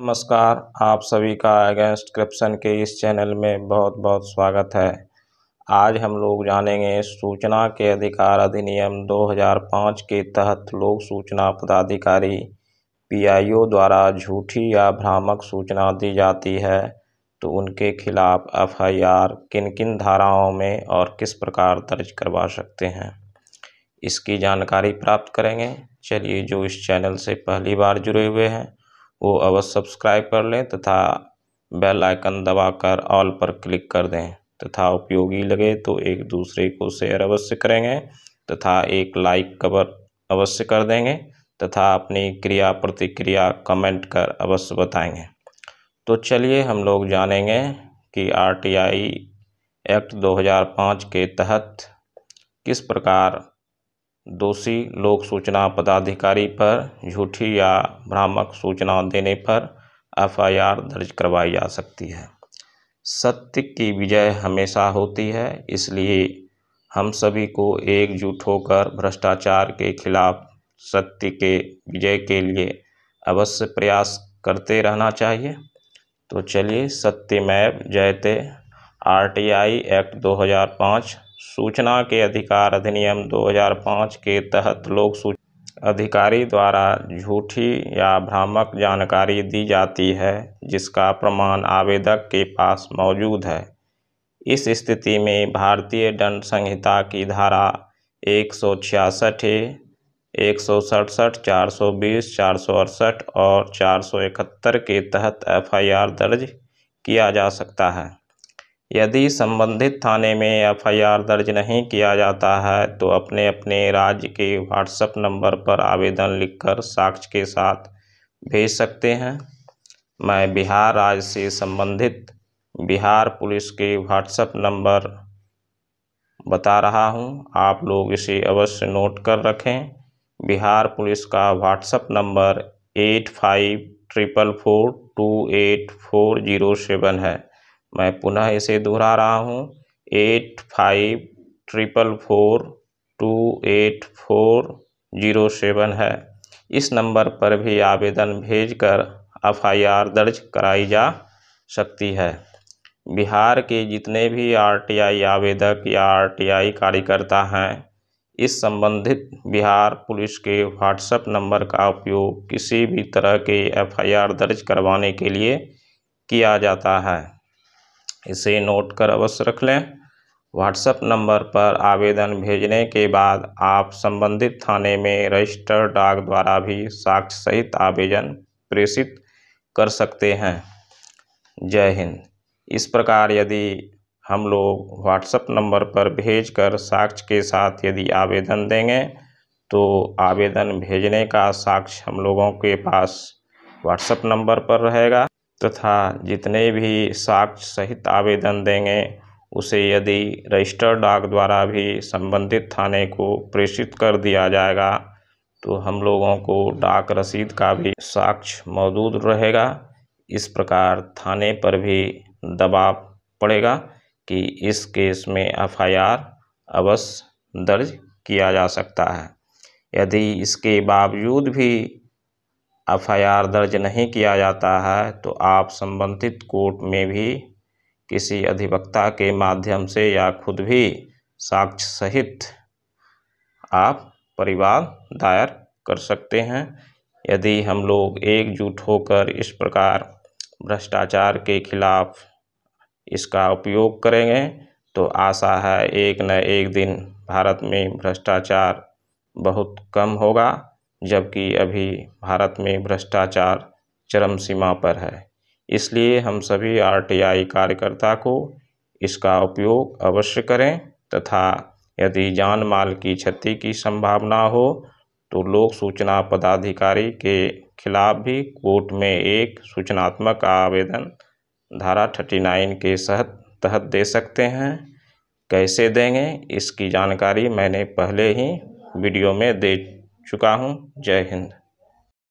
नमस्कार आप सभी का अगेंस्ट करप्शन के इस चैनल में बहुत बहुत स्वागत है आज हम लोग जानेंगे सूचना के अधिकार अधिनियम 2005 के तहत लोक सूचना पदाधिकारी पीआईओ द्वारा झूठी या भ्रामक सूचना दी जाती है तो उनके खिलाफ़ एफआईआर किन किन धाराओं में और किस प्रकार दर्ज करवा सकते हैं इसकी जानकारी प्राप्त करेंगे चलिए जो इस चैनल से पहली बार जुड़े हुए हैं वो अवश्य सब्सक्राइब कर लें तथा बेल आइकन दबाकर ऑल पर क्लिक कर दें तथा उपयोगी लगे तो एक दूसरे को शेयर अवश्य करेंगे तथा एक लाइक कवर अवश्य कर देंगे तथा अपनी क्रिया प्रतिक्रिया कमेंट कर अवश्य बताएंगे तो चलिए हम लोग जानेंगे कि आरटीआई एक्ट 2005 के तहत किस प्रकार दोषी लोक सूचना पदाधिकारी पर झूठी या भ्रामक सूचना देने पर एफ आई आर दर्ज करवाई जा सकती है सत्य की विजय हमेशा होती है इसलिए हम सभी को एकजुट होकर भ्रष्टाचार के खिलाफ सत्य के विजय के लिए अवश्य प्रयास करते रहना चाहिए तो चलिए सत्यमेव जयते आरटीआई एक्ट 2005 सूचना के अधिकार अधिनियम 2005 के तहत लोक सूचना अधिकारी द्वारा झूठी या भ्रामक जानकारी दी जाती है जिसका प्रमाण आवेदक के पास मौजूद है इस स्थिति में भारतीय दंड संहिता की धारा एक सौ छियासठ एक सौ सड़सठ चार सौ बीस चार सौ अड़सठ और चार सौ इकहत्तर के तहत एफआईआर दर्ज किया जा सकता है यदि संबंधित थाने में एफआईआर दर्ज नहीं किया जाता है तो अपने अपने राज्य के व्हाट्सएप नंबर पर आवेदन लिखकर साक्ष्य के साथ भेज सकते हैं मैं बिहार राज्य से संबंधित बिहार पुलिस के व्हाट्सएप नंबर बता रहा हूं आप लोग इसे अवश्य नोट कर रखें बिहार पुलिस का WhatsApp number eight five triple four two eight four zero seven है मैं पुनः इसे दोहरा रहा हूँ eight five triple four two eight four zero seven है इस नंबर पर भी आवेदन भेजकर एफआईआर दर्ज कराई जा सकती है बिहार के जितने भी आरटीआई आवेदक या आरटीआई कार्यकर्ता हैं इस संबंधित बिहार पुलिस के व्हाट्सएप नंबर का उपयोग किसी भी तरह के एफआईआर दर्ज करवाने के लिए किया जाता है इसे नोट कर अवश्य रख लें व्हाट्सएप नंबर पर आवेदन भेजने के बाद आप संबंधित थाने में रजिस्टर डाक द्वारा भी साक्ष्य सहित आवेदन प्रेषित कर सकते हैं जय हिंद इस प्रकार यदि हम लोग व्हाट्सएप नंबर पर भेजकर साक्ष्य के साथ यदि आवेदन देंगे तो आवेदन भेजने का साक्ष्य हम लोगों के पास व्हाट्सएप नंबर पर रहेगा तथा जितने भी साक्ष्य सहित आवेदन देंगे उसे यदि रजिस्टर डाक द्वारा भी संबंधित थाने को प्रेषित कर दिया जाएगा तो हम लोगों को डाक रसीद का भी साक्ष्य मौजूद रहेगा इस प्रकार थाने पर भी दबाव पड़ेगा कि इस केस में एफआईआर अवश्य दर्ज किया जा सकता है यदि इसके बावजूद भी एफ आई आर दर्ज नहीं किया जाता है तो आप संबंधित कोर्ट में भी किसी अधिवक्ता के माध्यम से या खुद भी साक्ष्य सहित आप परिवार दायर कर सकते हैं यदि हम लोग एकजुट होकर इस प्रकार भ्रष्टाचार के खिलाफ इसका उपयोग करेंगे तो आशा है एक न एक दिन भारत में भ्रष्टाचार बहुत कम होगा जबकि अभी भारत में भ्रष्टाचार चरम सीमा पर है इसलिए हम सभी आर टी आई कार्यकर्ता को इसका उपयोग अवश्य करें तथा यदि जान माल की क्षति की संभावना हो तो लोक सूचना पदाधिकारी के खिलाफ भी कोर्ट में एक सूचनात्मक आवेदन धारा थर्टी नाइन के सहत तहत दे सकते हैं कैसे देंगे इसकी जानकारी मैंने पहले ही वीडियो में दे चुका हूँ जय हिंद